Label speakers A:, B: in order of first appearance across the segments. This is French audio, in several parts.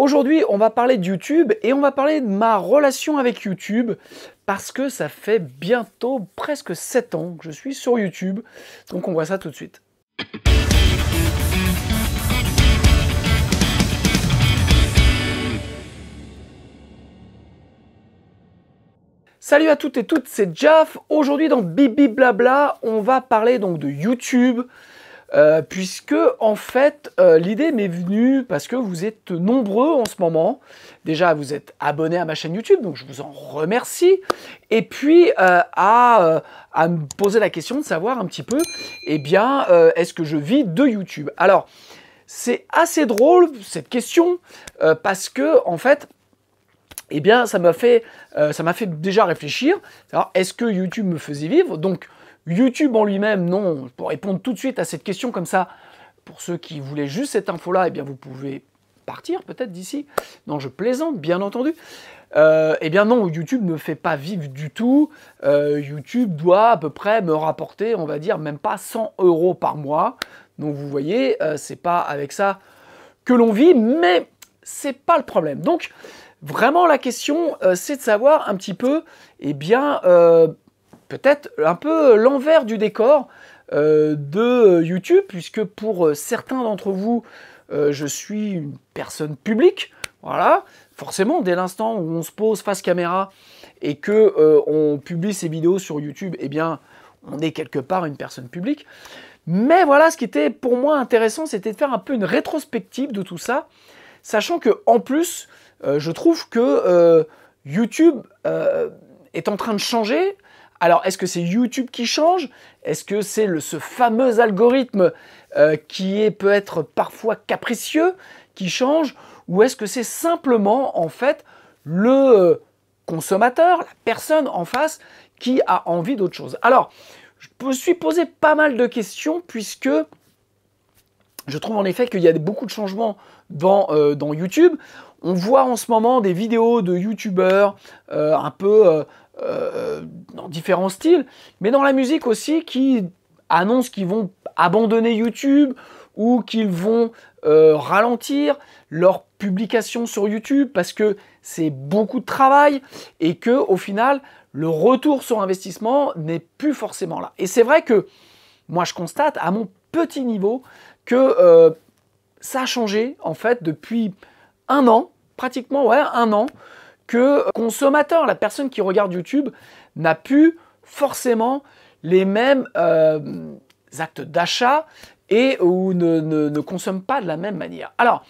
A: Aujourd'hui, on va parler de YouTube et on va parler de ma relation avec YouTube parce que ça fait bientôt presque 7 ans que je suis sur YouTube. Donc on voit ça tout de suite. Salut à toutes et toutes, c'est Jaff. Aujourd'hui dans Bibi Blabla, on va parler donc de YouTube, euh, puisque en fait euh, l'idée m'est venue parce que vous êtes nombreux en ce moment. Déjà vous êtes abonnés à ma chaîne YouTube, donc je vous en remercie. Et puis euh, à, me poser la question de savoir un petit peu, eh bien, est-ce que je vis de YouTube Alors c'est assez drôle cette question parce que en fait eh bien, ça m'a fait, ça m'a fait déjà réfléchir. Est-ce que YouTube me faisait vivre Donc, YouTube en lui-même, non. Pour répondre tout de suite à cette question comme ça, pour ceux qui voulaient juste cette info-là, eh bien vous pouvez partir peut-être d'ici. Non, je plaisante, bien entendu. Euh, eh bien non, YouTube ne fait pas vivre du tout. Euh, YouTube doit à peu près me rapporter, on va dire, même pas 100 euros par mois. Donc vous voyez, euh, c'est pas avec ça que l'on vit, mais c'est pas le problème. Donc vraiment la question, c'est de savoir un petit peu, eh bien peut-être un peu l'envers du décor euh, de YouTube, puisque pour euh, certains d'entre vous, euh, je suis une personne publique. Voilà, forcément, dès l'instant où on se pose face caméra et que on publie ses vidéos sur YouTube, eh bien, on est quelque part une personne publique. Mais voilà, ce qui était pour moi intéressant, c'était de faire un peu une rétrospective de tout ça, sachant que en plus, je trouve que YouTube est en train de changer alors, est-ce que c'est YouTube qui change Est-ce que c'est ce fameux algorithme euh, qui est peut être parfois capricieux qui change Ou est-ce que c'est simplement, en fait, le euh, consommateur, la personne en face, qui a envie d'autre chose Alors, je me suis posé pas mal de questions puisque je trouve en effet qu'il y a beaucoup de changements dans, euh, dans, YouTube. On voit en ce moment des vidéos de YouTubeurs un peu euh, dans différents styles, mais dans la musique aussi, qui annoncent qu'ils vont abandonner YouTube ou qu'ils vont euh, ralentir leur publication sur YouTube parce que c'est beaucoup de travail et que au final le retour sur investissement n'est plus forcément là. Et c'est vrai que moi je constate à mon petit niveau que euh, ça a changé en fait depuis un an, pratiquement ouais un an que consommateur, la personne qui regarde YouTube n'a plus forcément les mêmes euh, actes d'achat et ou ne, ne, consomme pas de la même manière. Alors,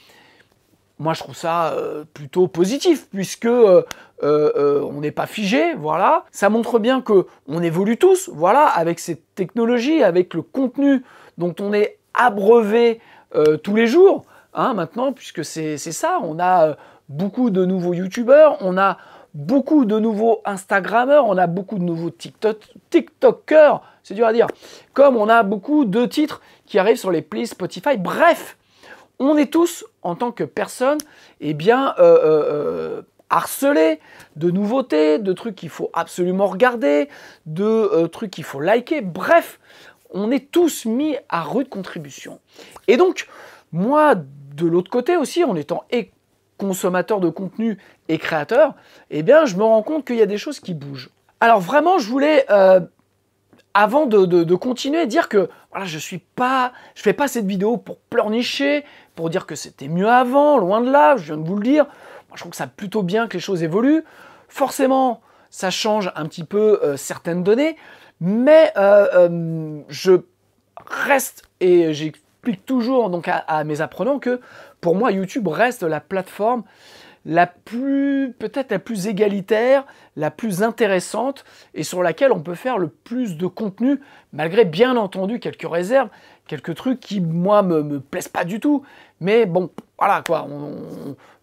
A: moi je trouve ça euh, plutôt positif puisque euh, on n'est pas figé, voilà. Ça montre bien que on évolue tous, voilà, avec ces technologies, avec le contenu dont on est abreuvé tous les jours, hein, maintenant, puisque c'est ça, on a beaucoup de nouveaux YouTubeurs, on a beaucoup de nouveaux Instagrammeurs, on a beaucoup de nouveaux TikTok, TikTokers, c'est dur à dire, comme on a beaucoup de titres qui arrivent sur les playlists Spotify. Bref, on est tous, en tant que personne, eh bien, euh, euh, euh, harcelés de nouveautés, de trucs qu'il faut absolument regarder, de trucs qu'il faut liker. Bref, on est tous mis à rude contribution. Et donc, moi, de l'autre côté aussi, en étant consommateur de contenu et créateur, eh bien, je me rends compte qu'il y a des choses qui bougent. Alors vraiment, je voulais, euh, avant de, continuer, dire que voilà, je suis pas, je fais pas cette vidéo pour pleurnicher, pour dire que c'était mieux avant, loin de là. Je viens de vous le dire. Moi, je trouve que ça plutôt bien que les choses évoluent. Forcément, ça change un petit peu euh, certaines données, mais euh, je reste et j'ai toujours donc à, mes apprenants que pour moi YouTube reste la plateforme la plus peut-être la plus égalitaire, la plus intéressante et sur laquelle on peut faire le plus de contenu malgré bien entendu quelques réserves, quelques trucs qui moi me plaisent pas du tout, mais bon voilà quoi,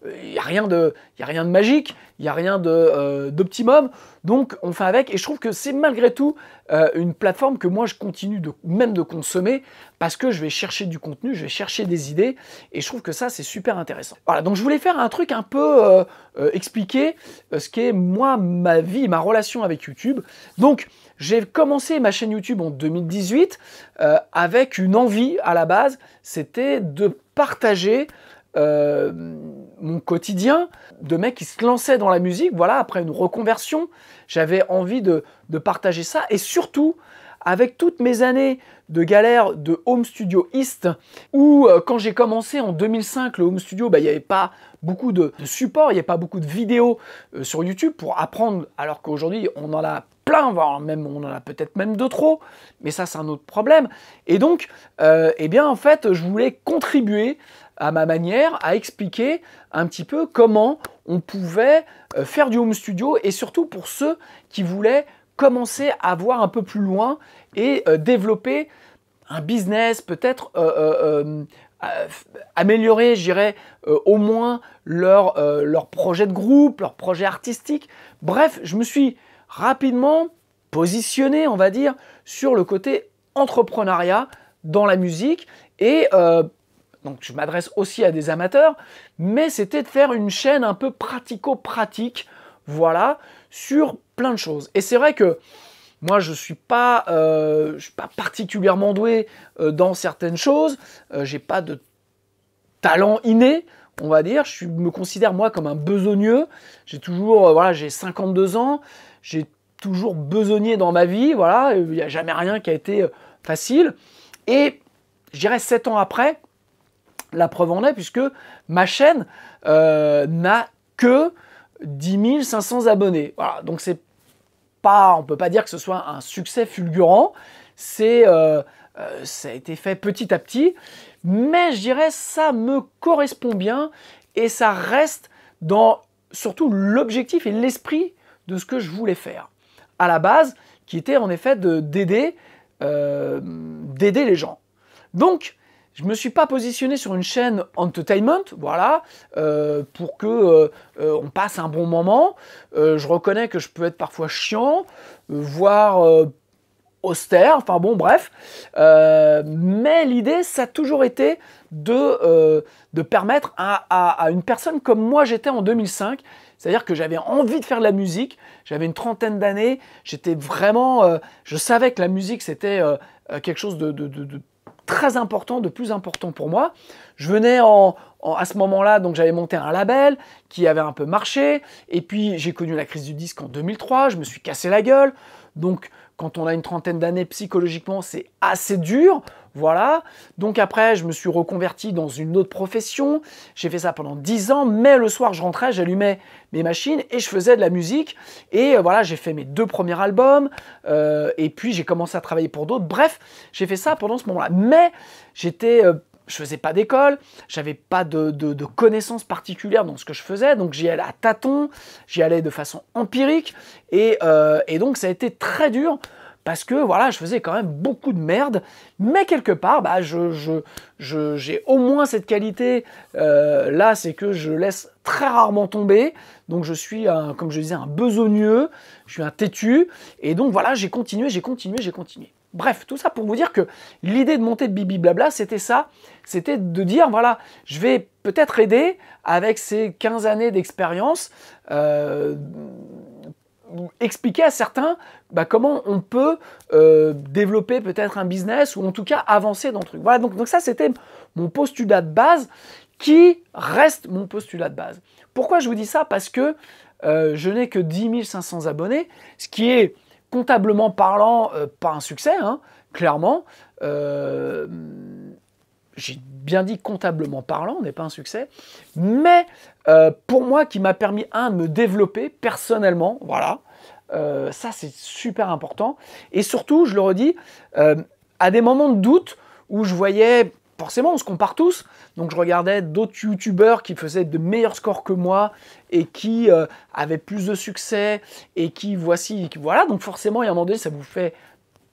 A: il n'y a, a, rien de magique, il n'y a rien euh, d'optimum, donc on fait avec, et je trouve que c'est malgré tout euh, une plateforme que moi je continue de, même de consommer, parce que je vais chercher du contenu, je vais chercher des idées, et je trouve que ça c'est super intéressant. Voilà, donc je voulais faire un truc un peu expliqué, euh, expliquer ce qu'est moi, ma vie, ma relation avec YouTube, donc... J'ai commencé ma chaîne YouTube en 2018 avec une envie à la base, c'était de partager euh, mon quotidien de mec qui se lançait dans la musique, voilà, après une reconversion. J'avais envie de, partager ça et surtout, avec toutes mes années de galère de home studio East, où euh, quand j'ai commencé en 2005, le home studio, bah, il n'y avait pas beaucoup de, support, il n'y avait pas beaucoup de vidéos euh, sur YouTube pour apprendre, alors qu'aujourd'hui, on en a plein, voire même on en a peut-être même de trop, mais ça c'est un autre problème. Et donc, eh bien en fait, je voulais contribuer à ma manière, à expliquer un petit peu comment on pouvait euh, faire du home studio et surtout pour ceux qui voulaient commencer à voir un peu plus loin et euh, développer un business, peut-être euh, améliorer, je dirais, au moins leur, leur projet de groupe, leur projet artistique. Bref, je me suis rapidement positionné, on va dire, sur le côté entrepreneuriat dans la musique et donc je m'adresse aussi à des amateurs, mais c'était de faire une chaîne un peu pratico-pratique, voilà, sur plein de choses. Et c'est vrai que moi, je ne suis, pas, euh, pas particulièrement doué euh, dans certaines choses. Euh, j'ai pas de talent inné, on va dire. Je me considère, moi, comme un besogneux. J'ai toujours, voilà, j'ai 52 ans. J'ai toujours besogné dans ma vie. Voilà, il n'y a jamais rien qui a été facile. Et je dirais 7 ans après, la preuve en est puisque ma chaîne euh, n'a que 10 500 abonnés. Voilà, donc c'est pas, on peut pas dire que ce soit un succès fulgurant. C'est, euh, euh, ça a été fait petit à petit, mais je dirais ça me correspond bien et ça reste dans surtout l'objectif et l'esprit de ce que je voulais faire à la base, qui était en effet de d'aider, d'aider les gens. Donc je me suis pas positionné sur une chaîne entertainment, voilà, euh, pour que euh, euh, on passe un bon moment. je reconnais que je peux être parfois chiant, voire austère, enfin bon, bref. mais l'idée, ça a toujours été de, de permettre à, une personne comme moi j'étais en 2005, c'est-à-dire que j'avais envie de faire de la musique, j'avais une trentaine d'années, j'étais vraiment... je savais que la musique, c'était quelque chose de très important, de plus important pour moi. Je venais en, à ce moment-là, donc j'avais monté un label qui avait un peu marché, et puis j'ai connu la crise du disque en 2003, je me suis cassé la gueule, donc quand on a une trentaine d'années psychologiquement, c'est assez dur. Voilà. Donc après, je me suis reconverti dans une autre profession. J'ai fait ça pendant dix ans, mais le soir, je rentrais, j'allumais mes machines et je faisais de la musique. Et euh, voilà, j'ai fait mes deux premiers albums. Euh, et puis, j'ai commencé à travailler pour d'autres. Bref, j'ai fait ça pendant ce moment-là. Mais j'étais euh, je faisais pas d'école, j'avais pas de, connaissances particulières dans ce que je faisais, donc j'y allais à tâtons, j'y allais de façon empirique, euh, et, donc ça a été très dur parce que voilà, je faisais quand même beaucoup de merde, mais quelque part, bah, je, j'ai au moins cette qualité euh, là, c'est que je laisse très rarement tomber, donc je suis, comme je disais, un besogneux, je suis un têtu, et donc voilà, j'ai continué, j'ai continué, j'ai continué. Bref, tout ça pour vous dire que l'idée de monter Bibi Blabla, c'était ça, c'était de dire, voilà, je vais peut-être aider avec ces 15 années d'expérience, euh, expliquer à certains bah, comment on peut euh, développer peut-être un business ou en tout cas avancer dans le truc. Voilà, donc, donc ça c'était mon postulat de base qui reste mon postulat de base. Pourquoi je vous dis ça Parce que euh, je n'ai que 10 500 abonnés, ce qui est comptablement parlant, euh, pas un succès, hein, clairement. Euh, j'ai bien dit comptablement parlant, n'est pas un succès. Mais euh, pour moi, qui m'a permis, un, de me développer personnellement, voilà. ça, c'est super important. Et surtout, je le redis, à des moments de doute où je voyais forcément, on se compare tous. Donc, je regardais d'autres youtubeurs qui faisaient de meilleurs scores que moi et qui euh, avaient plus de succès et qui, voici, voilà. Donc, forcément, il y a un moment donné, ça vous fait.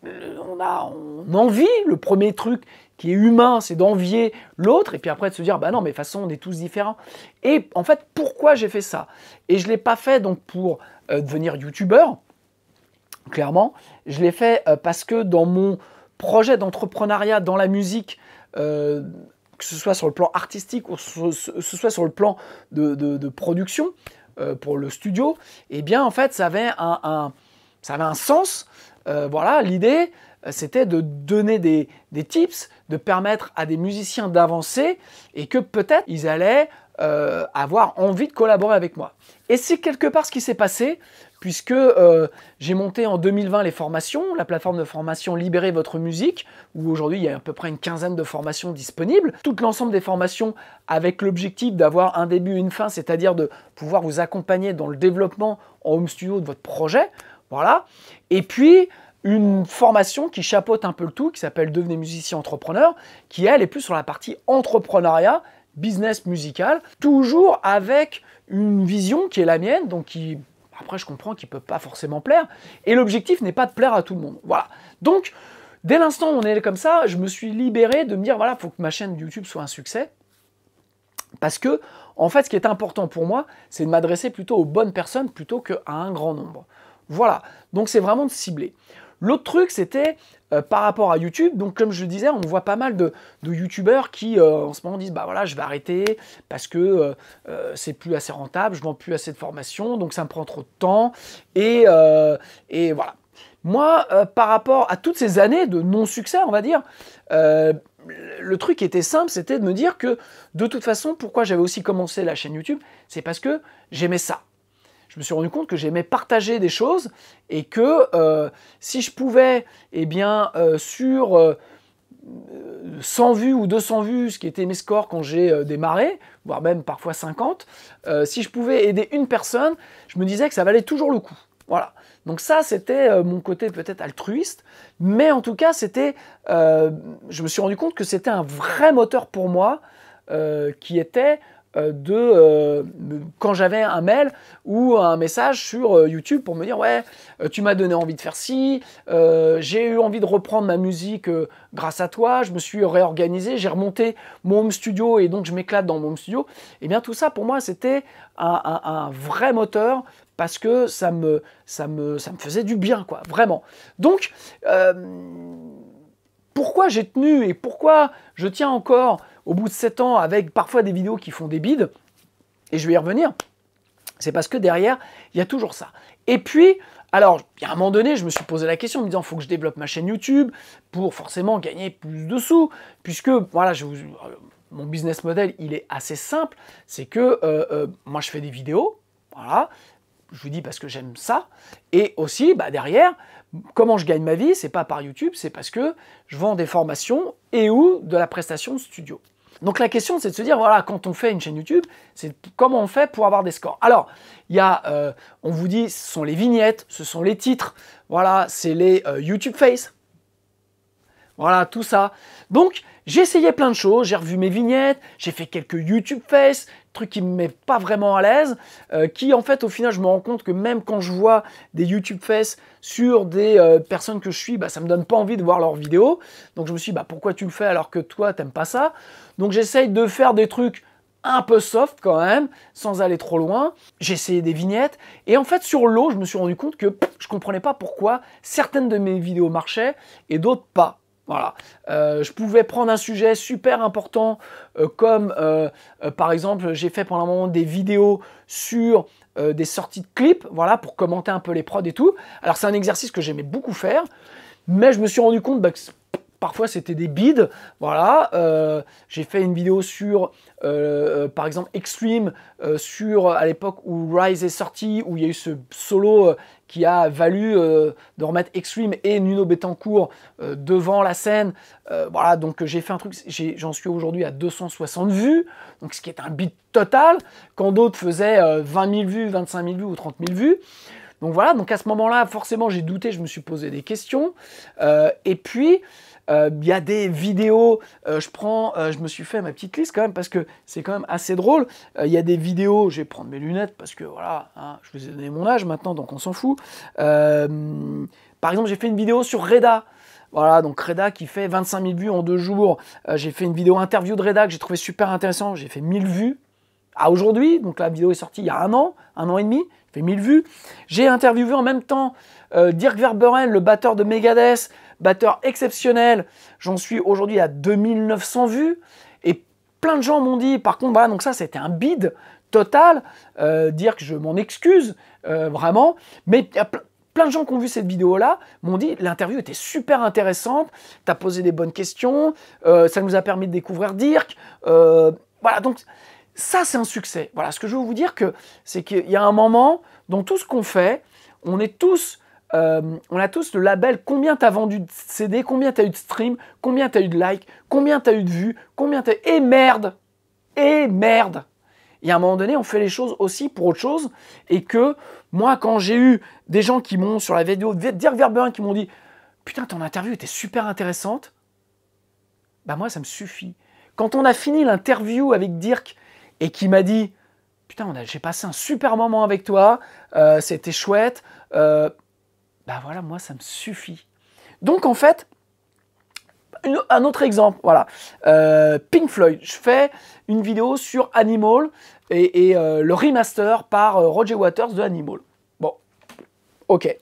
A: Euh, on a envie. Le premier truc qui est humain, c'est d'envier l'autre et puis après de se dire, bah non, mais de toute façon, on est tous différents. Et en fait, pourquoi j'ai fait ça Et je ne l'ai pas fait donc pour euh, devenir youtubeur. Clairement, je l'ai fait parce que dans mon projet d'entrepreneuriat dans la musique, euh, que ce soit sur le plan artistique ou que ce soit sur le plan de, production euh, pour le studio, eh bien en fait ça avait un, ça avait un sens. Euh, voilà, l'idée c'était de donner des, des, tips, de permettre à des musiciens d'avancer et que peut-être ils allaient avoir envie de collaborer avec moi. Et c'est quelque part ce qui s'est passé puisque euh, j'ai monté en 2020 les formations, la plateforme de formation Libérez votre musique, où aujourd'hui il y a à peu près une quinzaine de formations disponibles. Tout l'ensemble des formations avec l'objectif d'avoir un début et une fin, c'est-à-dire de pouvoir vous accompagner dans le développement en home studio de votre projet. Voilà. Et puis, une formation qui chapeaute un peu le tout, qui s'appelle Devenez musicien entrepreneur, qui elle est plus sur la partie entrepreneuriat, business musical, toujours avec une vision qui est la mienne, donc qui après, je comprends qu'il ne peut pas forcément plaire. Et l'objectif n'est pas de plaire à tout le monde. Voilà. Donc, dès l'instant où on est comme ça, je me suis libéré de me dire, voilà, il faut que ma chaîne YouTube soit un succès. Parce que, en fait, ce qui est important pour moi, c'est de m'adresser plutôt aux bonnes personnes plutôt qu'à un grand nombre. Voilà. Donc, c'est vraiment de cibler. L'autre truc, c'était euh, par rapport à YouTube. Donc, comme je le disais, on voit pas mal de, YouTubeurs qui, euh, en ce moment, disent Bah voilà, je vais arrêter parce que euh, c'est plus assez rentable, je vends plus assez de formation donc ça me prend trop de temps. Et, et voilà. Moi, par rapport à toutes ces années de non-succès, on va dire, le truc était simple, c'était de me dire que de toute façon, pourquoi j'avais aussi commencé la chaîne YouTube, c'est parce que j'aimais ça je me suis rendu compte que j'aimais partager des choses et que euh, si je pouvais, eh bien, euh, sur 100 euh, vues ou 200 vues, ce qui était mes scores quand j'ai démarré, voire même parfois 50, si je pouvais aider une personne, je me disais que ça valait toujours le coup. Voilà. Donc ça, c'était mon côté peut-être altruiste, mais en tout cas, c'était, je me suis rendu compte que c'était un vrai moteur pour moi qui était euh, de euh, quand j'avais un mail ou un message sur euh, YouTube pour me dire ouais tu m'as donné envie de faire ci, j'ai eu envie de reprendre ma musique grâce à toi, je me suis réorganisé, j'ai remonté mon home studio et donc je m'éclate dans mon home studio. Et eh bien tout ça pour moi c'était un, vrai moteur parce que ça me, ça me, ça me faisait du bien quoi, vraiment. Donc pourquoi j'ai tenu et pourquoi je tiens encore au bout de 7 ans avec parfois des vidéos qui font des bides, et je vais y revenir, c'est parce que derrière, il y a toujours ça. Et puis, alors, à un moment donné, je me suis posé la question en me disant, il faut que je développe ma chaîne YouTube pour forcément gagner plus de sous, puisque, voilà, je euh, mon business model, il est assez simple, c'est que euh, euh, moi, je fais des vidéos, voilà, je vous dis parce que j'aime ça, et aussi, bah, derrière, comment je gagne ma vie, c'est pas par YouTube, c'est parce que je vends des formations et ou de la prestation studio. Donc la question, c'est de se dire, voilà, quand on fait une chaîne YouTube, c'est comment on fait pour avoir des scores. Alors, il y a, euh, on vous dit, ce sont les vignettes, ce sont les titres, voilà, c'est les euh, YouTube Face, voilà, tout ça. Donc, j'ai essayé plein de choses, j'ai revu mes vignettes, j'ai fait quelques YouTube Face, trucs qui me met pas vraiment à l'aise, euh, qui en fait au final je me rends compte que même quand je vois des YouTube Face sur des euh, personnes que je suis, bah, ça me donne pas envie de voir leurs vidéos. Donc je me suis dit, bah, pourquoi tu le fais alors que toi t'aimes pas ça Donc j'essaye de faire des trucs un peu soft quand même, sans aller trop loin. J'ai essayé des vignettes et en fait sur l'eau, je me suis rendu compte que je je comprenais pas pourquoi certaines de mes vidéos marchaient et d'autres pas. Voilà. Euh, je pouvais prendre un sujet super important euh, comme euh, par exemple j'ai fait pendant un moment des vidéos sur des sorties de clips, voilà, pour commenter un peu les prods et tout. Alors c'est un exercice que j'aimais beaucoup faire, mais je me suis rendu compte bah, que Parfois, c'était des bids. Voilà, euh, j'ai fait une vidéo sur, euh, euh, par exemple, Extreme, sur à l'époque où Rise est sorti, où il y a eu ce solo qui a valu de remettre Extreme et Nuno Betancourt devant la scène. voilà, donc j'ai fait un truc, j'en suis aujourd'hui à 260 vues, donc ce qui est un bid total, quand d'autres faisaient 20 000 vues, 25 000 vues ou 30 000 vues. Donc voilà, donc à ce moment-là, forcément, j'ai douté, je me suis posé des questions. et puis, euh, il y a des vidéos, euh, je prends, euh, je me suis fait ma petite liste quand même parce que c'est quand même assez drôle. Il y a des vidéos, je vais prendre mes lunettes parce que voilà, hein, je vous ai donné mon âge maintenant, donc on s'en fout. par exemple, j'ai fait une vidéo sur Reda. Voilà, donc Reda qui fait 25 000 vues en deux jours. j'ai fait une vidéo interview de Reda que j'ai trouvé super intéressant. J'ai fait 1000 vues à aujourd'hui. Donc la vidéo est sortie il y a un an, un an et demi. J'ai fait 1000 vues. J'ai interviewé en même temps Dirk Verberen, le batteur de Megadeth, batteur exceptionnel. J'en suis aujourd'hui à 2900 vues. Et plein de gens m'ont dit, par contre, voilà, donc ça, c'était un bide total. Dirk, euh, dire que je m'en excuse, euh, vraiment. Mais plein de gens qui ont vu cette vidéo-là m'ont dit l'interview était super intéressante, tu as posé des bonnes questions, euh, ça nous a permis de découvrir Dirk. voilà, donc ça c'est un succès. Voilà, ce que je veux vous dire que c'est qu'il y a un moment dans tout ce qu'on fait, on est tous euh, on a tous le label combien t'as vendu de CD, combien t'as eu de stream, combien t'as eu de likes, combien t'as eu de vues, combien t'as... Et merde Et merde Et à un moment donné, on fait les choses aussi pour autre chose. Et que moi, quand j'ai eu des gens qui m'ont, sur la vidéo, Dirk Verbein, qui m'ont dit « Putain, ton interview était super intéressante. » Bah moi, ça me suffit. Quand on a fini l'interview avec Dirk et qui m'a dit « Putain, j'ai passé un super moment avec toi, euh, c'était chouette. Euh, bah voilà, moi ça me suffit. Donc en fait, un autre exemple, voilà, euh, Pink Floyd, je fais une vidéo sur Animal et, euh, le remaster par euh, Roger Waters de Animal. Bon, ok.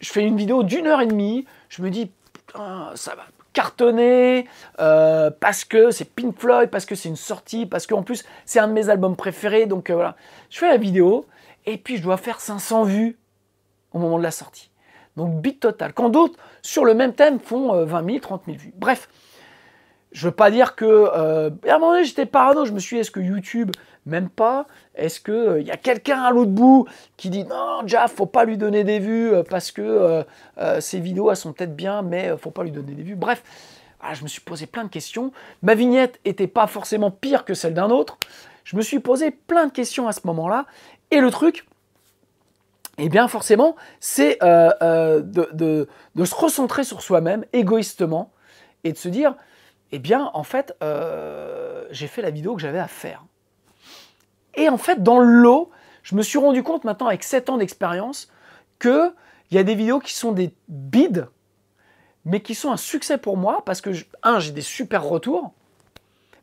A: Je fais une vidéo d'une heure et demie, je me dis, ça va cartonner parce que c'est Pink Floyd, parce que c'est une sortie, parce qu'en plus c'est un de mes albums préférés, donc voilà. Je fais la vidéo et puis je dois faire 500 vues au moment de la sortie. Donc big total. Quand d'autres, sur le même thème, font 20 000, 30 000 vues. Bref, je veux pas dire que... Euh, à un moment donné, j'étais parano, je me suis dit, est-ce que YouTube, m'aime pas Est-ce que il euh, y a quelqu'un à l'autre bout qui dit, non, Jeff, faut pas lui donner des vues euh, parce que ces ses vidéos, elles sont peut-être bien, mais faut pas lui donner des vues. Bref, ah, je me suis posé plein de questions. Ma vignette était pas forcément pire que celle d'un autre. Je me suis posé plein de questions à ce moment-là. Et le truc, eh bien forcément, c'est euh, euh, de, se recentrer sur soi-même égoïstement et de se dire, eh bien en fait, euh, j'ai fait la vidéo que j'avais à faire. Et en fait, dans l'eau, je me suis rendu compte maintenant avec 7 ans d'expérience qu'il y a des vidéos qui sont des bides, mais qui sont un succès pour moi parce que, un, j'ai des super retours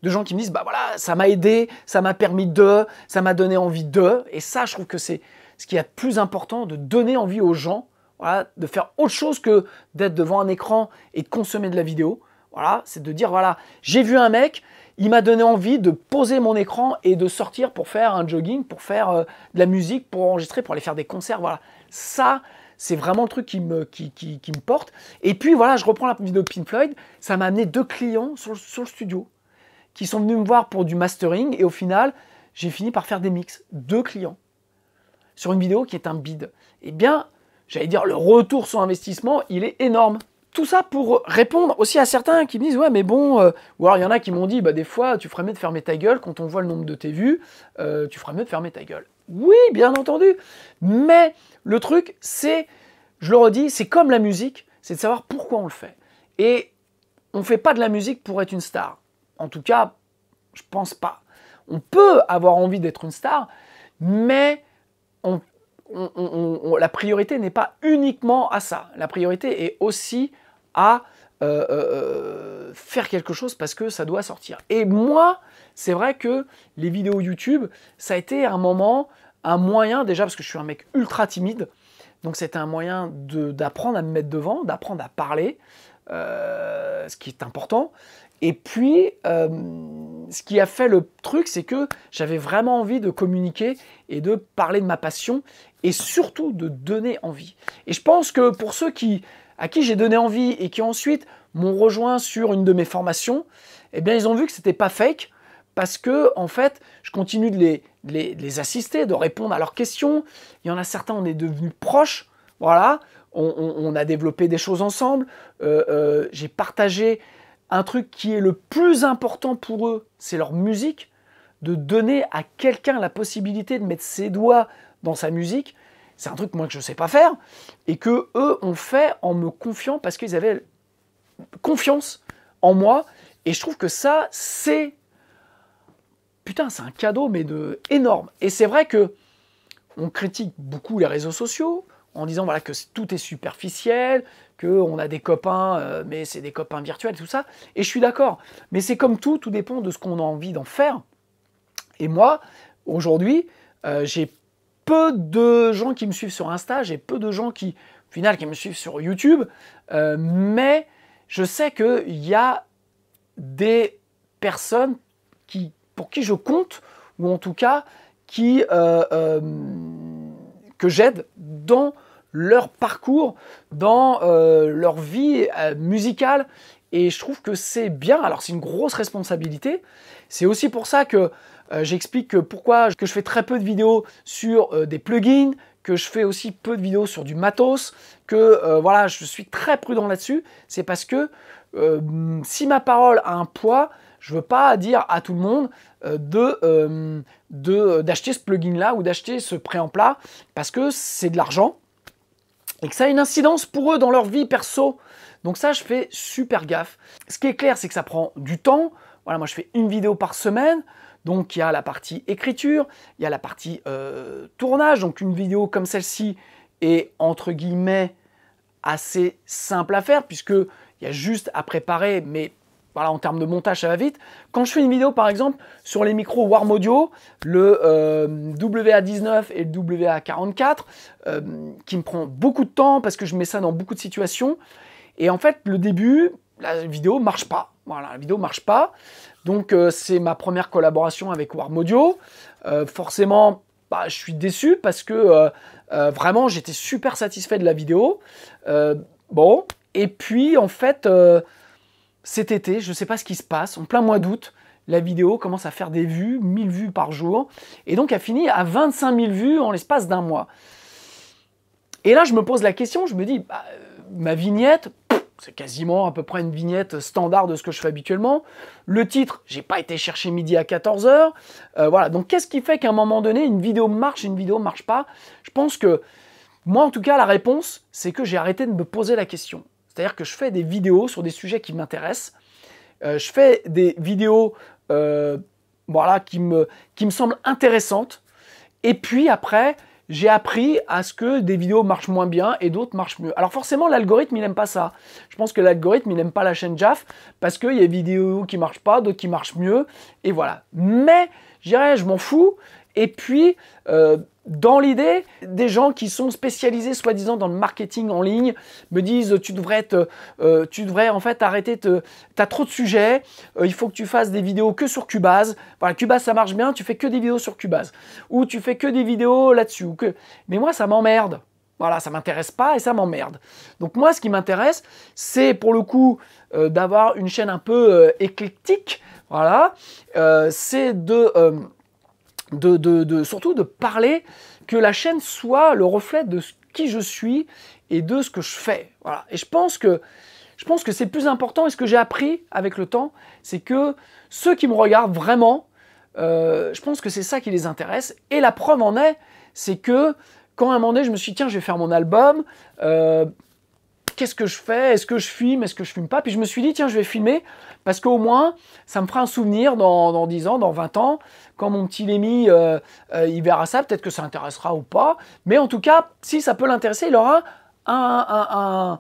A: de gens qui me disent, bah voilà, ça m'a aidé, ça m'a permis de, ça m'a donné envie de, et ça, je trouve que c'est ce qui est plus important, de donner envie aux gens de faire autre chose que d'être devant un écran et de consommer de la vidéo. Voilà, c'est de dire voilà, j'ai vu un mec, il m'a donné envie de poser mon écran et de sortir pour faire un jogging, pour faire euh, de la musique, pour enregistrer, pour aller faire des concerts. Voilà, ça, c'est vraiment le truc qui me, qui, qui, me porte. Et puis voilà, je reprends la vidéo de Pink Floyd, ça m'a amené deux clients sur, sur, le studio qui sont venus me voir pour du mastering et au final, j'ai fini par faire des mix. Deux clients sur une vidéo qui est un bid Eh bien, j'allais dire, le retour sur investissement, il est énorme. Tout ça pour répondre aussi à certains qui me disent ouais mais bon euh, ou alors il y en a qui m'ont dit bah des fois tu ferais mieux de fermer ta gueule quand on voit le nombre de tes vues euh, tu ferais mieux de fermer ta gueule oui bien entendu mais le truc c'est je le redis c'est comme la musique c'est de savoir pourquoi on le fait et on ne fait pas de la musique pour être une star en tout cas je pense pas on peut avoir envie d'être une star mais on, la priorité n'est pas uniquement à ça. La priorité est aussi à euh, euh, faire quelque chose parce que ça doit sortir. Et moi, c'est vrai que les vidéos YouTube, ça a été un moment, un moyen déjà, parce que je suis un mec ultra timide, donc c'était un moyen d'apprendre à me mettre devant, d'apprendre à parler, euh, ce qui est important. Et puis, euh, ce qui a fait le truc, c'est que j'avais vraiment envie de communiquer et de parler de ma passion et surtout de donner envie. Et je pense que pour ceux qui, à qui j'ai donné envie et qui ensuite m'ont rejoint sur une de mes formations, eh bien, ils ont vu que ce n'était pas fake parce que, en fait, je continue de les, les, assister, de répondre à leurs questions. Il y en a certains, on est devenus proches. Voilà, on, a développé des choses ensemble. Euh, euh, j'ai partagé un truc qui est le plus important pour eux, c'est leur musique, de donner à quelqu'un la possibilité de mettre ses doigts dans sa musique, c'est un truc moi que je ne sais pas faire et que eux ont fait en me confiant parce qu'ils avaient confiance en moi et je trouve que ça c'est putain c'est un cadeau mais de énorme et c'est vrai que on critique beaucoup les réseaux sociaux en disant voilà que tout est superficiel qu'on a des copains, euh, mais c'est des copains virtuels, tout ça. Et je suis d'accord. Mais c'est comme tout, tout dépend de ce qu'on a envie d'en faire. Et moi, aujourd'hui, euh, j'ai peu de gens qui me suivent sur Insta, j'ai peu de gens qui, finalement final, qui me suivent sur YouTube. Euh, mais je sais qu'il y a des personnes qui, pour qui je compte, ou en tout cas, qui, que j'aide dans leur parcours, dans euh, leur vie euh, musicale. Et je trouve que c'est bien. Alors c'est une grosse responsabilité. C'est aussi pour ça que euh, j'explique pourquoi que je fais très peu de vidéos sur des plugins, que je fais aussi peu de vidéos sur du matos, que voilà, je suis très prudent là-dessus. C'est parce que si ma parole a un poids, je ne veux pas dire à tout le monde d'acheter ce plugin là ou d'acheter ce préamp là parce que c'est de l'argent et que ça a une incidence pour eux dans leur vie perso. Donc ça, je fais super gaffe. Ce qui est clair, c'est que ça prend du temps. Voilà, moi, je fais une vidéo par semaine. Donc il y a la partie écriture, il y a la partie euh, tournage. Donc une vidéo comme celle-ci est entre guillemets assez simple à faire puisque il y a juste à préparer, mais voilà, en termes de montage, ça va vite. Quand je fais une vidéo, par exemple, sur les micros Warm Audio, le euh, WA19 et le WA44, euh, qui me prend beaucoup de temps parce que je mets ça dans beaucoup de situations. Et en fait, le début, la vidéo marche pas. Voilà, la vidéo marche pas. Donc, euh, c'est ma première collaboration avec Warm Audio. forcément, bah, je suis déçu parce que vraiment, j'étais super satisfait de la vidéo. bon, et puis, en fait cet été, je ne sais pas ce qui se passe, en plein mois d'août, la vidéo commence à faire des vues, 1000 vues par jour, et donc a fini à 25 000 vues en l'espace d'un mois. Et là, je me pose la question, je me dis, bah, euh, ma vignette, c'est quasiment à peu près une vignette standard de ce que je fais habituellement. Le titre, j'ai pas été chercher midi à 14h. Euh, voilà, donc qu'est-ce qui fait qu'à un moment donné, une vidéo marche, une vidéo marche pas Je pense que, moi en tout cas, la réponse, c'est que j'ai arrêté de me poser la question. C'est-à-dire que je fais des vidéos sur des sujets qui m'intéressent. Euh, je fais des vidéos euh, voilà, qui, me, semblent intéressantes. Et puis après, j'ai appris à ce que des vidéos marchent moins bien et d'autres marchent mieux. Alors forcément, l'algorithme, il n'aime pas ça. Je pense que l'algorithme, il n'aime pas la chaîne Jaff parce qu'il y a des vidéos qui marchent pas, d'autres qui marchent mieux, et voilà. Mais, je dirais, je m'en fous. Et puis, euh, dans l'idée, des gens qui sont spécialisés soi-disant dans le marketing en ligne me disent tu devrais, euh, tu devrais en fait arrêter, tu as trop de sujets, euh, il faut que tu fasses des vidéos que sur Cubase. Voilà, Cubase ça marche bien, tu fais que des vidéos sur Cubase. Ou tu fais que des vidéos là-dessus. Mais moi ça m'emmerde. Voilà, ça m'intéresse pas et ça m'emmerde. Donc moi, ce qui m'intéresse, c'est pour le coup d'avoir une chaîne un peu éclectique. Voilà, c'est de de, surtout de parler, que la chaîne soit le reflet de qui je suis et de ce que je fais. Voilà. Et je pense que je pense que c'est plus important. Et ce que j'ai appris avec le temps, c'est que ceux qui me regardent vraiment, euh, je pense que c'est ça qui les intéresse. Et la preuve en est, c'est que quand à un moment donné, je me suis dit, tiens, je vais faire mon album. Euh, qu'est-ce que je fais Est-ce que je fume, Est-ce que je fume pas Puis je me suis dit, tiens, je vais filmer parce qu'au moins, ça me fera un souvenir dans, dans 10 ans, dans 20 ans quand mon petit Lémi, euh, euh, il verra ça, peut-être que ça intéressera ou pas. Mais en tout cas, si ça peut l'intéresser, il aura une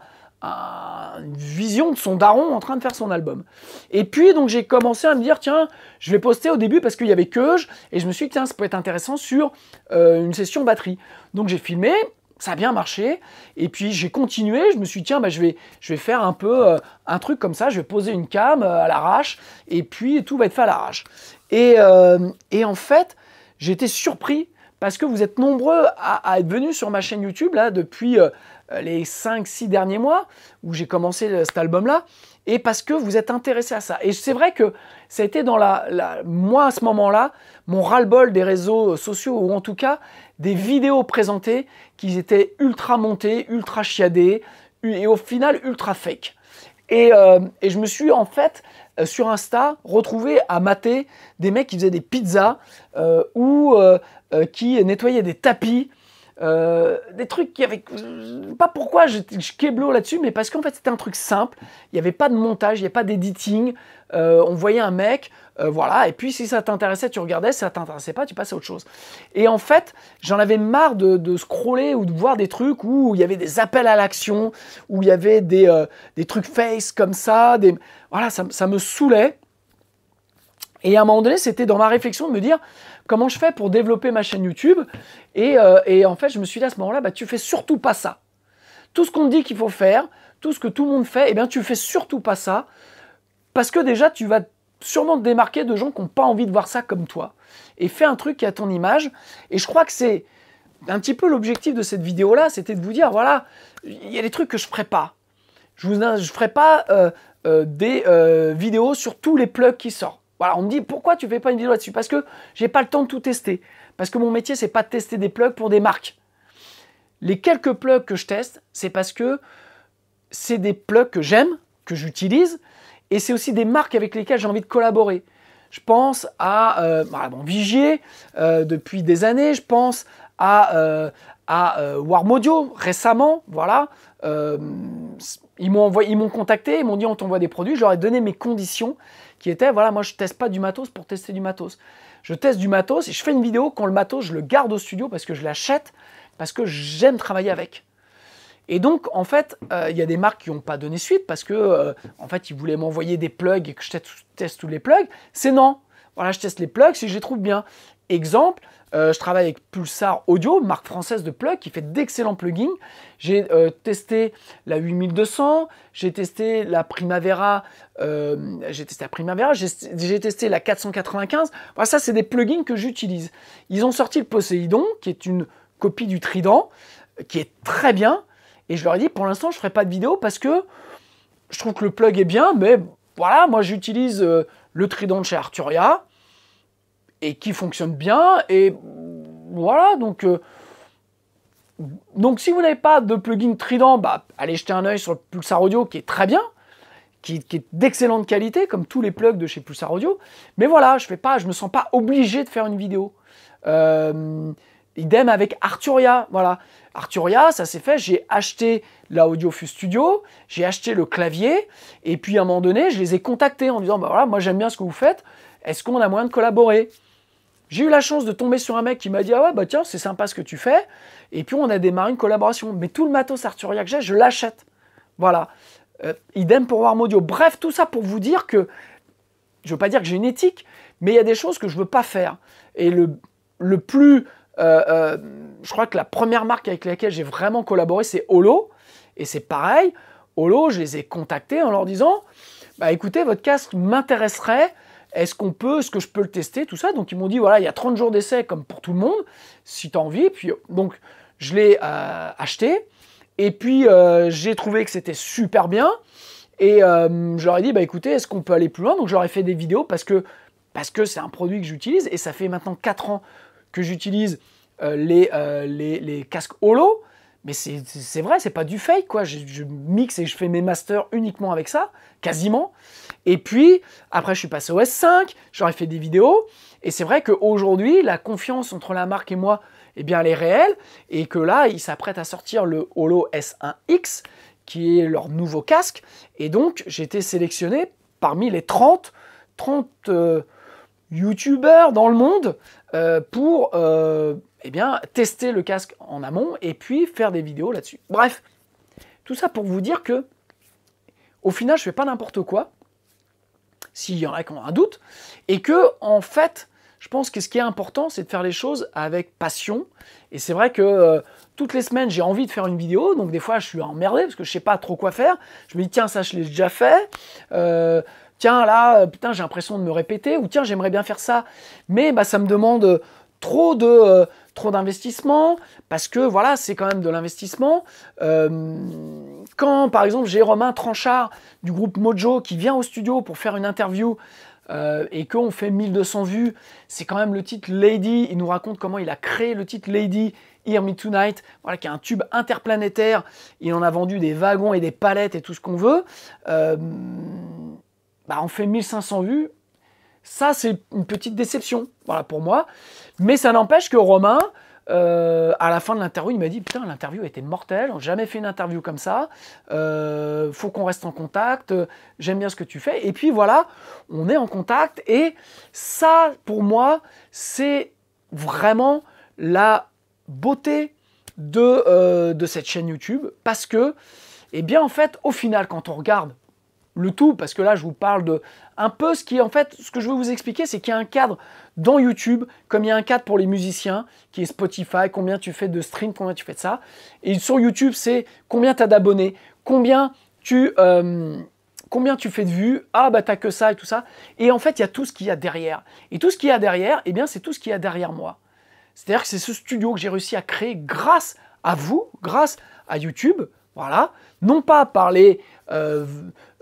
A: vision de son daron en train de faire son album. Et puis, donc, j'ai commencé à me dire, tiens, je vais poster au début parce qu'il y avait que je, et je me suis dit, tiens, ça peut être intéressant sur euh, une session batterie. Donc, j'ai filmé, ça a bien marché. Et puis j'ai continué, je me suis dit, tiens, bah, je, vais, faire un peu euh, un truc comme ça, je vais poser une cam euh, à l'arrache, et puis tout va être fait à l'arrache. Et, euh, en fait, j'ai été surpris parce que vous êtes nombreux à, être venus sur ma chaîne YouTube là, depuis les 5-6 derniers mois où j'ai commencé cet album-là. Et parce que vous êtes intéressés à ça. Et c'est vrai que ça a été dans la, la moi à ce moment-là, mon ras-le-bol des réseaux sociaux, ou en tout cas des vidéos présentées qui étaient ultra montées, ultra chiadées et au final ultra fake. Et, euh, je me suis en fait euh, sur Insta retrouvé à mater des mecs qui faisaient des pizzas euh, ou qui nettoyaient des tapis euh, des trucs qui avaient. Euh, pas pourquoi je, je là-dessus, mais parce qu'en fait c'était un truc simple. Il n'y avait pas de montage, il n'y avait pas d'editing. Euh, on voyait un mec, voilà, et puis si ça t'intéressait, tu regardais, si ça t'intéressait pas, tu passais à autre chose. Et en fait, j'en avais marre de, de, scroller ou de voir des trucs où il y avait des appels à l'action, où il y avait des, trucs face comme ça, des. Voilà, ça, ça me saoulait. Et à un moment donné, c'était dans ma réflexion de me dire, comment je fais pour développer ma chaîne YouTube euh, et, en fait, je me suis dit à ce moment-là, bah, tu fais surtout pas ça. Tout ce qu'on dit qu'il faut faire, tout ce que tout le monde fait, eh bien, tu fais surtout pas ça. Parce que déjà, tu vas sûrement te démarquer de gens qui n'ont pas envie de voir ça comme toi. Et fais un truc qui a ton image. Et je crois que c'est un petit peu l'objectif de cette vidéo-là, c'était de vous dire, voilà, il y a des trucs que je ne ferai pas. Je ne ferai pas euh, euh, des vidéos sur tous les plugs qui sortent. Voilà, on me dit pourquoi tu fais pas une vidéo là-dessus Parce que j'ai pas le temps de tout tester. Parce que mon métier, c'est pas de tester des plugs pour des marques. Les quelques plugs que je teste, c'est parce que c'est des plugs que j'aime, que j'utilise, et c'est aussi des marques avec lesquelles j'ai envie de collaborer. Je pense à, euh, Vigier euh, depuis des années, je pense à, Warmodio, euh, Warm Audio récemment, voilà. ils m'ont contacté, ils m'ont dit on t'envoie des produits, je leur ai donné mes conditions qui était voilà, moi je teste pas du matos pour tester du matos. Je teste du matos et je fais une vidéo quand le matos, je le garde au studio parce que je l'achète, parce que j'aime travailler avec. Et donc, en fait, euh, il y a des marques qui n'ont pas donné suite parce que, euh, en fait, ils voulaient m'envoyer des plugs et que je teste, teste tous les plugs. C'est non. Voilà, je teste les plugs si je les trouve bien. Exemple, euh, je travaille avec Pulsar Audio, marque française de plug qui fait d'excellents plugins. J'ai euh, testé la 8200, euh, j'ai testé la Primavera, j'ai testé la Primavera, j'ai testé la 495. Voilà, ça c'est des plugins que j'utilise. Ils ont sorti le Poséidon, qui est une copie du Trident, qui est très bien. Et je leur ai dit, pour l'instant, je ne ferai pas de vidéo parce que je trouve que le plug est bien, mais voilà, moi j'utilise le Trident de chez Arturia, et qui fonctionne bien. Et voilà, donc. Euh, donc si vous n'avez pas de plugin Trident, bah, allez jeter un œil sur le Pulsar Audio qui est très bien, qui, est d'excellente qualité, comme tous les plugs de chez Pulsar Audio. Mais voilà, je ne me sens pas obligé de faire une vidéo. Euh, idem avec Arturia, voilà. Arturia, ça s'est fait, j'ai acheté la Audiofuse Studio, j'ai acheté le clavier, et puis à un moment donné, je les ai contactés en disant, bah voilà, moi j'aime bien ce que vous faites, est-ce qu'on a moyen de collaborer j'ai eu la chance de tomber sur un mec qui m'a dit Ah ouais, bah tiens, c'est sympa ce que tu fais. Et puis on a démarré une collaboration. Mais tout le matos Arturia que j'ai, je l'achète. Voilà. Euh, idem pour Audio. Bref, tout ça pour vous dire que, je ne veux pas dire que j'ai une éthique, mais il y a des choses que je ne veux pas faire. Et le, le plus. Euh, euh, je crois que la première marque avec laquelle j'ai vraiment collaboré, c'est Holo. Et c'est pareil. Holo, je les ai contactés en leur disant Bah écoutez, votre casque m'intéresserait. Est-ce qu'on peut, ce que je peux le tester, tout ça Donc ils m'ont dit, voilà, il y a 30 jours d'essai, comme pour tout le monde, si tu as envie. Puis, donc je l'ai euh, acheté, et puis euh, j'ai trouvé que c'était super bien. Et j'aurais euh, je leur ai dit, bah écoutez, est-ce qu'on peut aller plus loin Donc j'aurais fait des vidéos parce que parce que c'est un produit que j'utilise, et ça fait maintenant 4 ans que j'utilise les, les, casques holo. Mais c'est vrai, c'est pas du fake, quoi. je mixe et je fais mes masters uniquement avec ça, quasiment. Et puis, après, je suis passé au S5, j'aurais fait des vidéos. Et c'est vrai qu'aujourd'hui, la confiance entre la marque et moi, eh bien, elle est réelle. Et que là, ils s'apprêtent à sortir le Holo S1X, qui est leur nouveau casque. Et donc, j'ai été sélectionné parmi les 30, 30 euh, YouTubeurs dans le monde euh, pour euh, eh bien, tester le casque en amont et puis faire des vidéos là-dessus. Bref, tout ça pour vous dire que, au final, je fais pas n'importe quoi s'il y en a qui un doute, et que en fait, je pense que ce qui est important, c'est de faire les choses avec passion. Et c'est vrai que euh, toutes les semaines, j'ai envie de faire une vidéo, donc des fois, je suis emmerdé parce que je sais pas trop quoi faire. Je me dis, tiens, ça, je l'ai déjà fait. Euh, tiens, là, euh, putain, j'ai l'impression de me répéter, ou tiens, j'aimerais bien faire ça. Mais bah, ça me demande trop de trop d'investissement parce que voilà c'est quand même de l'investissement quand, par exemple, j'ai Romain Tranchard du groupe Mojo qui vient au studio pour faire une interview euh, et qu'on fait 1200 vues, c'est quand même le titre Lady. Il nous raconte comment il a créé le titre Lady Hear Me Tonight, voilà, qui est un tube interplanétaire. Il en a vendu des wagons et des palettes et tout ce qu'on veut. Euh, bah, on fait 1500 vues. Ça, c'est une petite déception voilà, pour moi. Mais ça n'empêche que Romain, euh, à la fin de l'interview, il m'a dit Putain, l'interview était mortelle, on n'a jamais fait une interview comme ça, euh, faut qu'on reste en contact, j'aime bien ce que tu fais. Et puis voilà, on est en contact, et ça, pour moi, c'est vraiment la beauté de, euh, de cette chaîne YouTube, parce que, eh bien, en fait, au final, quand on regarde le tout, parce que là, je vous parle de un peu ce qui en fait, ce que je veux vous expliquer, c'est qu'il y a un cadre dans YouTube, comme il y a un cadre pour les musiciens, qui est Spotify, combien tu fais de streams, combien tu fais de ça. Et sur YouTube, c'est combien tu as d'abonnés, combien tu... Euh, combien tu fais de vues, ah bah t'as que ça et tout ça. Et en fait, il y a tout ce qu'il y a derrière. Et tout ce qu'il y a derrière, eh bien c'est tout ce qu'il y a derrière moi. C'est-à-dire que c'est ce studio que j'ai réussi à créer grâce à vous, grâce à YouTube, voilà, non pas par les euh,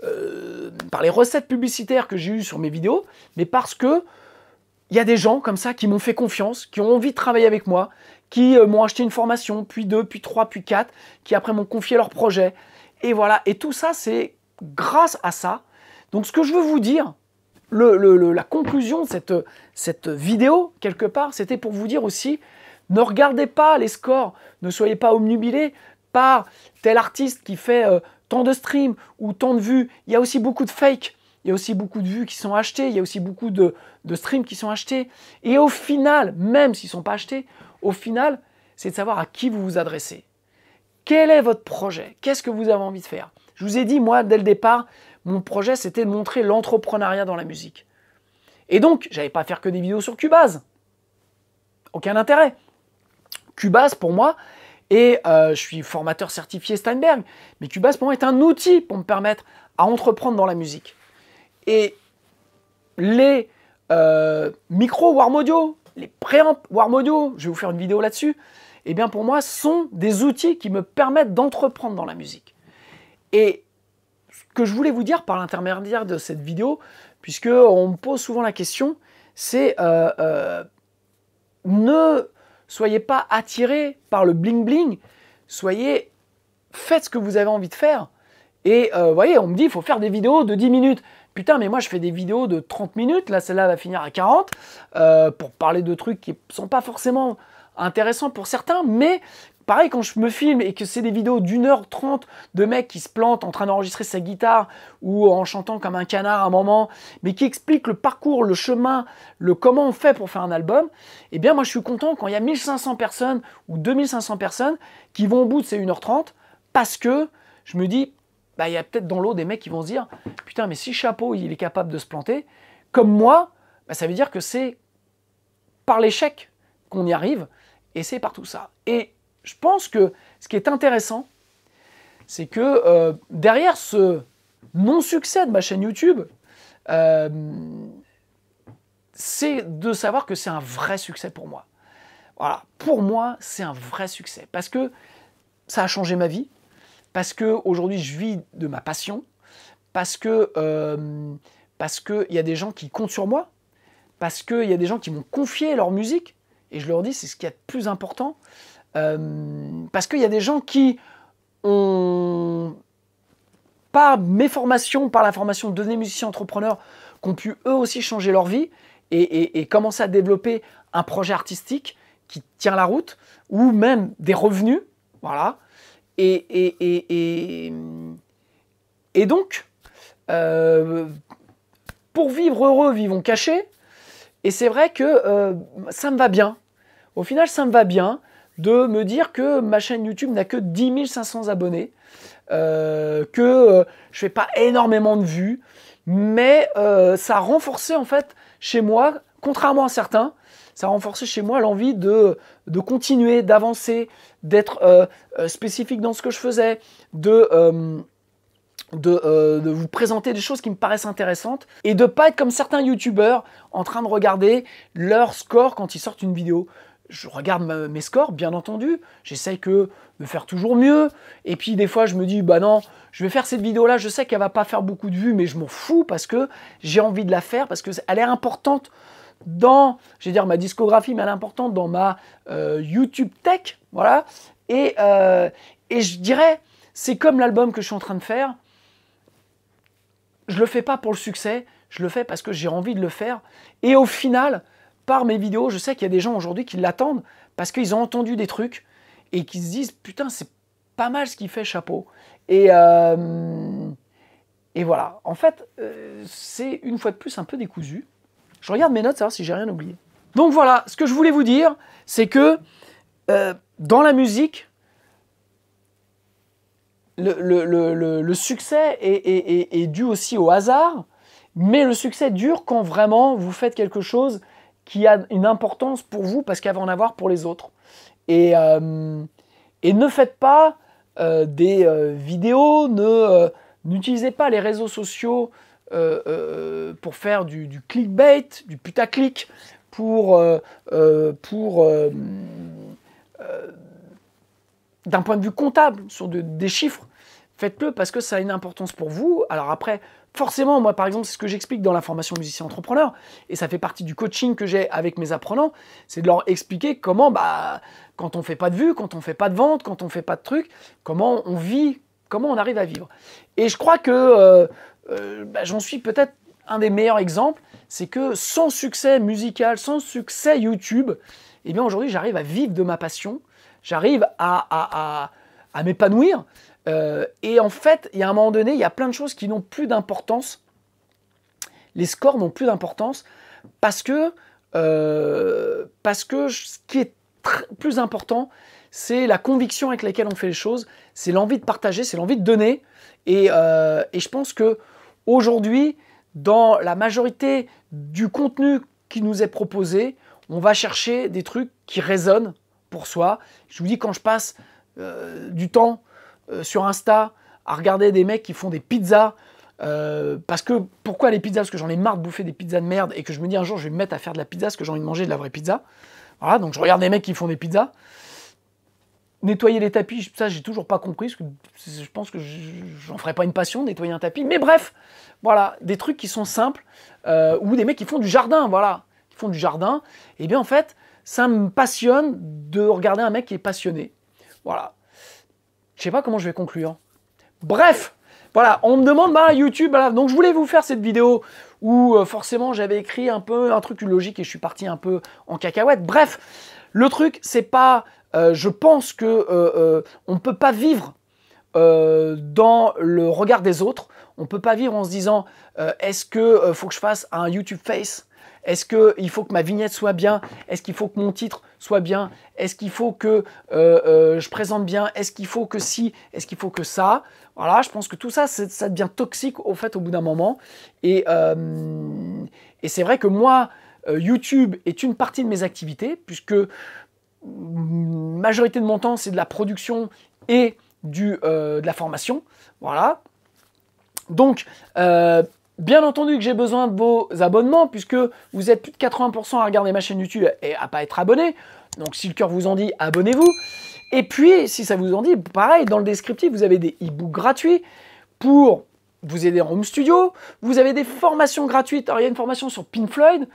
A: euh, par les recettes publicitaires que j'ai eues sur mes vidéos, mais parce que il y a des gens comme ça qui m'ont fait confiance, qui ont envie de travailler avec moi, qui euh, m'ont acheté une formation, puis deux, puis trois, puis quatre, qui après m'ont confié leur projet. Et voilà, et tout ça, c'est grâce à ça. Donc ce que je veux vous dire, le, la conclusion de cette, cette vidéo, quelque part, c'était pour vous dire aussi, ne regardez pas les scores, ne soyez pas omnubilés par tel artiste qui fait tant de streams ou tant de vues. Il y a aussi beaucoup de fakes. Il y a aussi beaucoup de vues qui sont achetées. Il y a aussi beaucoup de, streams qui sont achetés. Et au final, même s'ils ne sont pas achetés, au final, c'est de savoir à qui vous vous adressez. Quel est votre projet Qu'est-ce que vous avez envie de faire Je vous ai dit, moi, dès le départ, mon projet, c'était de montrer l'entrepreneuriat dans la musique. Et donc, j'avais pas faire que des vidéos sur Cubase. Aucun intérêt. Cubase, pour moi, et euh, je suis formateur certifié Steinberg. Mais Cubase, pour moi, est un outil pour me permettre à entreprendre dans la musique. Et les euh, micros Warm Audio, les préamps Warm Audio, je vais vous faire une vidéo là-dessus, et eh bien pour moi, sont des outils qui me permettent d'entreprendre dans la musique. Et ce que je voulais vous dire par l'intermédiaire de cette vidéo, puisqu'on me pose souvent la question, c'est euh, ne Soyez pas attiré par le bling bling. Soyez, faites ce que vous avez envie de faire. Et euh, vous voyez, on me dit, il faut faire des vidéos de 10 minutes. Putain, mais moi je fais des vidéos de 30 minutes, là celle-là va finir à 40, euh, pour parler de trucs qui ne sont pas forcément intéressants pour certains, mais Pareil, quand je me filme et que c'est des vidéos d'une heure trente de mecs qui se plantent en train d'enregistrer sa guitare ou en chantant comme un canard à un moment, mais qui expliquent le parcours, le chemin, le comment on fait pour faire un album, eh bien moi je suis content quand il y a 1500 personnes ou 2500 personnes qui vont au bout de ces 1h30 parce que je me dis, bah, il y a peut-être dans l'eau des mecs qui vont se dire, putain, mais si Chapeau, il est capable de se planter, comme moi, bah, ça veut dire que c'est par l'échec qu'on y arrive, et c'est par tout ça. Et je pense que ce qui est intéressant, c'est que euh, derrière ce non-succès de ma chaîne YouTube, euh, c'est de savoir que c'est un vrai succès pour moi. Voilà, pour moi, c'est un vrai succès parce que ça a changé ma vie, parce que aujourd'hui je vis de ma passion, parce que euh, parce y a des gens qui comptent sur moi, parce qu'il y a des gens qui m'ont confié leur musique et je leur dis c'est ce qu'il y a de plus important. Euh, parce qu'il y a des gens qui ont, par mes formations, par la formation de devenir musicien entrepreneur, qui ont pu eux aussi changer leur vie et, commencer à développer un projet artistique qui tient la route, ou même des revenus, voilà. Et, donc, euh, pour vivre heureux, vivons cachés. Et c'est vrai que euh, ça me va bien. Au final, ça me va bien de me dire que ma chaîne YouTube n'a que 10 500 abonnés, euh, que je euh, je fais pas énormément de vues, mais euh, ça a renforcé en fait chez moi, contrairement à certains, ça a renforcé chez moi l'envie de, continuer, d'avancer, d'être spécifique dans ce que je faisais, de... vous présenter des choses qui me paraissent intéressantes et de ne pas être comme certains youtubeurs en train de regarder leur score quand ils sortent une vidéo je regarde mes scores, bien entendu, j'essaye que de faire toujours mieux, et puis des fois je me dis, bah non, je vais faire cette vidéo-là, je sais qu'elle va pas faire beaucoup de vues, mais je m'en fous parce que j'ai envie de la faire, parce qu'elle est importante dans, je dire, ma discographie, mais elle est importante dans ma euh, YouTube Tech, voilà, et, euh, et je dirais, c'est comme l'album que je suis en train de faire, je le fais pas pour le succès, je le fais parce que j'ai envie de le faire, et au final, par mes vidéos, je sais qu'il y a des gens aujourd'hui qui l'attendent parce qu'ils ont entendu des trucs et qui se disent putain, c'est pas mal ce qu'il fait, chapeau. Et, euh, et voilà. En fait, euh, c'est une fois de plus un peu décousu. Je regarde mes notes, savoir si j'ai rien oublié. Donc voilà, ce que je voulais vous dire, c'est que euh, dans la musique, le, succès est, dû aussi au hasard, mais le succès dure quand vraiment vous faites quelque chose qui a une importance pour vous parce qu'elle va en avoir pour les autres. Et, euh, et ne faites pas euh, des euh, vidéos, ne, n'utilisez pas les réseaux sociaux pour faire du, clickbait, du putaclic, pour, pour d'un point de vue comptable, sur des chiffres. Faites-le parce que ça a une importance pour vous. Alors après, Forcément, moi par exemple, c'est ce que j'explique dans la formation musicien entrepreneur, et ça fait partie du coaching que j'ai avec mes apprenants, c'est de leur expliquer comment, bah, quand on fait pas de vues, quand on fait pas de vente, quand on fait pas de trucs, comment on vit, comment on arrive à vivre. Et je crois que euh, euh, bah, j'en suis peut-être un des meilleurs exemples, c'est que sans succès musical, sans succès YouTube, eh bien aujourd'hui j'arrive à vivre de ma passion, j'arrive à m'épanouir, euh, et en fait, il y a un moment donné, il y a plein de choses qui n'ont plus d'importance. Les scores n'ont plus d'importance parce que, euh, parce que ce qui est plus important, c'est la conviction avec laquelle on fait les choses, c'est l'envie de partager, c'est l'envie de donner. Et, euh, et, je pense que aujourd'hui, dans la majorité du contenu qui nous est proposé, on va chercher des trucs qui résonnent pour soi. Je vous dis, quand je passe du temps euh, sur Insta à regarder des mecs qui font des pizzas. Euh, parce que pourquoi les pizzas Parce que j'en ai marre de bouffer des pizzas de merde et que je me dis un jour je vais me mettre à faire de la pizza parce que j'ai envie de manger de la vraie pizza. Voilà, donc je regarde des mecs qui font des pizzas. Nettoyer les tapis, ça j'ai toujours pas compris, parce que je pense que j'en ferai pas une passion, nettoyer un tapis. Mais bref, voilà, des trucs qui sont simples, euh, ou des mecs qui font du jardin, voilà, qui font du jardin. Et eh bien en fait, ça me passionne de regarder un mec qui est passionné. Voilà, je sais pas comment je vais conclure. Bref, voilà, on me demande bah, YouTube, donc je voulais vous faire cette vidéo où euh, forcément j'avais écrit un peu un truc logique et je suis parti un peu en cacahuète. Bref, le truc c'est pas, euh, je pense que euh, euh, on peut pas vivre dans le regard des autres. On ne peut pas vivre en se disant est-ce que faut que je fasse un YouTube Face est-ce qu'il faut que ma vignette soit bien Est-ce qu'il faut que mon titre soit bien Est-ce qu'il faut que euh, euh, je présente bien Est-ce qu'il faut que si Est-ce qu'il faut que ça Voilà, je pense que tout ça, ça devient toxique au fait au bout d'un moment. Et, euh, et c'est vrai que moi, YouTube est une partie de mes activités, puisque mm, majorité de mon temps, c'est de la production et du, de la formation. Voilà. Donc, Bien entendu que j'ai besoin de vos abonnements puisque vous êtes plus de 80% à regarder ma chaîne YouTube et à pas être abonné. Donc si le cœur vous en dit, abonnez-vous. Et puis si ça vous en dit, pareil, dans le descriptif, vous avez des e-books gratuits pour vous aider en home studio. Vous avez des formations gratuites. Alors il y a une formation sur Pink Floyd.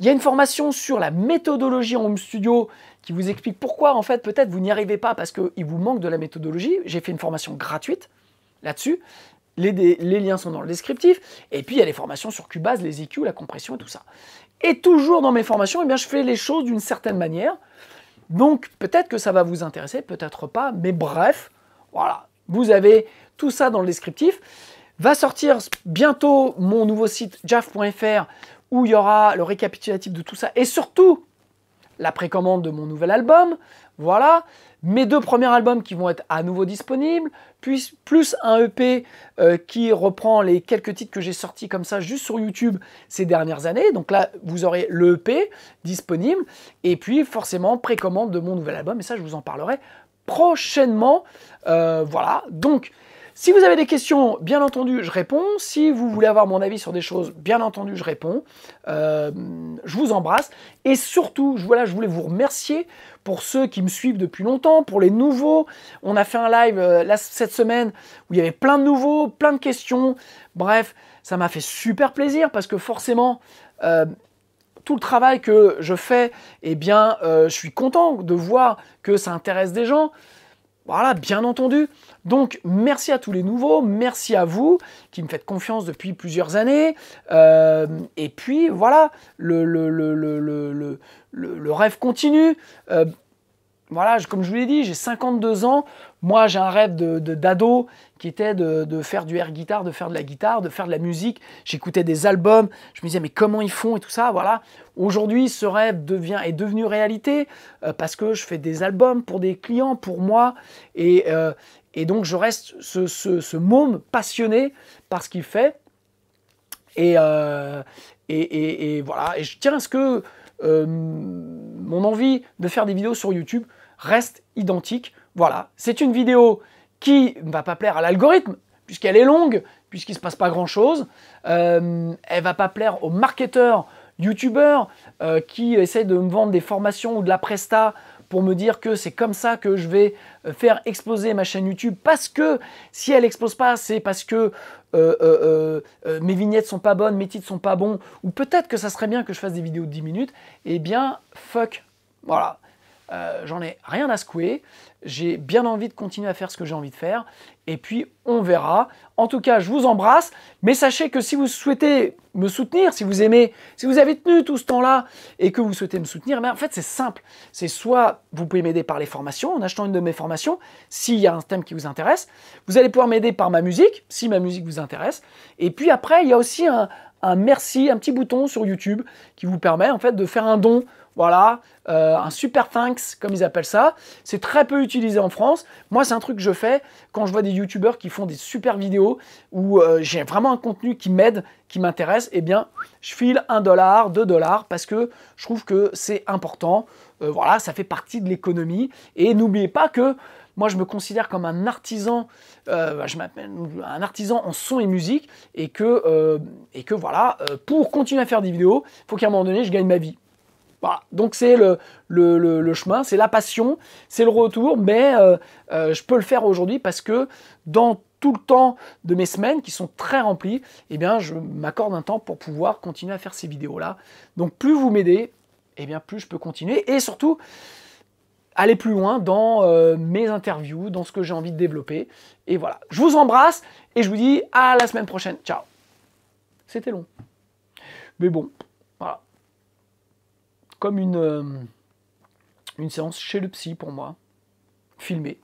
A: Il y a une formation sur la méthodologie en home studio qui vous explique pourquoi en fait peut-être vous n'y arrivez pas parce qu'il vous manque de la méthodologie. J'ai fait une formation gratuite là-dessus les, liens sont dans le descriptif. Et puis, il y a les formations sur Cubase, les EQ, la compression et tout ça. Et toujours dans mes formations, eh bien, je fais les choses d'une certaine manière. Donc, peut-être que ça va vous intéresser, peut-être pas. Mais bref, voilà. Vous avez tout ça dans le descriptif. Va sortir bientôt mon nouveau site jaf.fr où il y aura le récapitulatif de tout ça et surtout la précommande de mon nouvel album. Voilà mes deux premiers albums qui vont être à nouveau disponibles, puis, plus un EP euh, qui reprend les quelques titres que j'ai sortis comme ça juste sur YouTube ces dernières années. Donc là, vous aurez le EP disponible, et puis forcément précommande de mon nouvel album, et ça je vous en parlerai prochainement. Euh, voilà, donc si vous avez des questions, bien entendu, je réponds. Si vous voulez avoir mon avis sur des choses, bien entendu, je réponds. Euh, je vous embrasse. Et surtout, je, je voulais vous remercier pour ceux qui me suivent depuis longtemps, pour les nouveaux. On a fait un live euh, cette semaine où il y avait plein de nouveaux, plein de questions. Bref, ça m'a fait super plaisir parce que forcément... Euh, tout le travail que je fais, eh bien, je suis content de voir que ça intéresse des gens. Voilà, bien entendu. Donc, merci à tous les nouveaux, merci à vous qui me faites confiance depuis plusieurs années. Euh, et puis, voilà, le, rêve continue. Euh, voilà, comme je vous l'ai dit, j'ai 52 ans. Moi, j'ai un rêve d'ado qui était de, faire du air guitare, de faire de la guitare, de faire de la musique. J'écoutais des albums, je me disais mais comment ils font et tout ça, voilà. Aujourd'hui, ce rêve devient, est devenu réalité euh, parce que je fais des albums pour des clients, pour moi. Et, euh, donc, je reste ce, môme passionné par ce qu'il fait. Euh, et, et, voilà, et je tiens à ce que mon envie de faire des vidéos sur YouTube reste identique. Voilà, c'est une vidéo qui ne va pas plaire à l'algorithme, puisqu'elle est longue, puisqu'il ne se passe pas grand-chose. Euh, elle va pas plaire aux marketeurs, youtubeurs, euh, qui essayent de me vendre des formations ou de la presta pour me dire que c'est comme ça que je vais euh, faire exploser ma chaîne YouTube, parce que si elle explose pas, c'est parce que euh, mes vignettes sont pas bonnes, mes titres sont pas bons, ou peut-être que ça serait bien que je fasse des vidéos de 10 minutes, eh bien, fuck. Voilà, euh, j'en ai rien à secouer. J'ai bien envie de continuer à faire ce que j'ai envie de faire. Et puis, on verra. En tout cas, je vous embrasse. Mais sachez que si vous souhaitez me soutenir, si vous aimez, si vous avez tenu tout ce temps-là et que vous souhaitez me soutenir, eh ben, en fait, c'est simple. C'est soit vous pouvez m'aider par les formations, en achetant une de mes formations, s'il y a un thème qui vous intéresse. Vous allez pouvoir m'aider par ma musique, si ma musique vous intéresse. Et puis après, il y a aussi un, un merci, un petit bouton sur YouTube qui vous permet en fait de faire un don voilà, euh, un super thanks, comme ils appellent ça. C'est très peu utilisé en France. Moi, c'est un truc que je fais quand je vois des youtubeurs qui font des super vidéos où euh, j'ai vraiment un contenu qui m'aide, qui m'intéresse. Eh bien, je file un dollar, deux dollars parce que je trouve que c'est important. Euh, voilà, ça fait partie de l'économie. Et n'oubliez pas que moi, je me considère comme un artisan, bah, je m'appelle un artisan en son et musique, et que, et que voilà, pour continuer à faire des vidéos, il faut qu'à un moment donné, je gagne ma vie. Voilà. Bah, donc c'est le, chemin, c'est la passion, c'est le retour, mais euh, euh, je peux le faire aujourd'hui parce que dans tout le temps de mes semaines qui sont très remplies, eh bien je m'accorde un temps pour pouvoir continuer à faire ces vidéos-là. Donc plus vous m'aidez, eh bien plus je peux continuer et surtout aller plus loin dans euh, mes interviews, dans ce que j'ai envie de développer. Et voilà, je vous embrasse et je vous dis à la semaine prochaine. Ciao. C'était long. Mais bon comme une, euh, une séance chez le psy pour moi, filmée.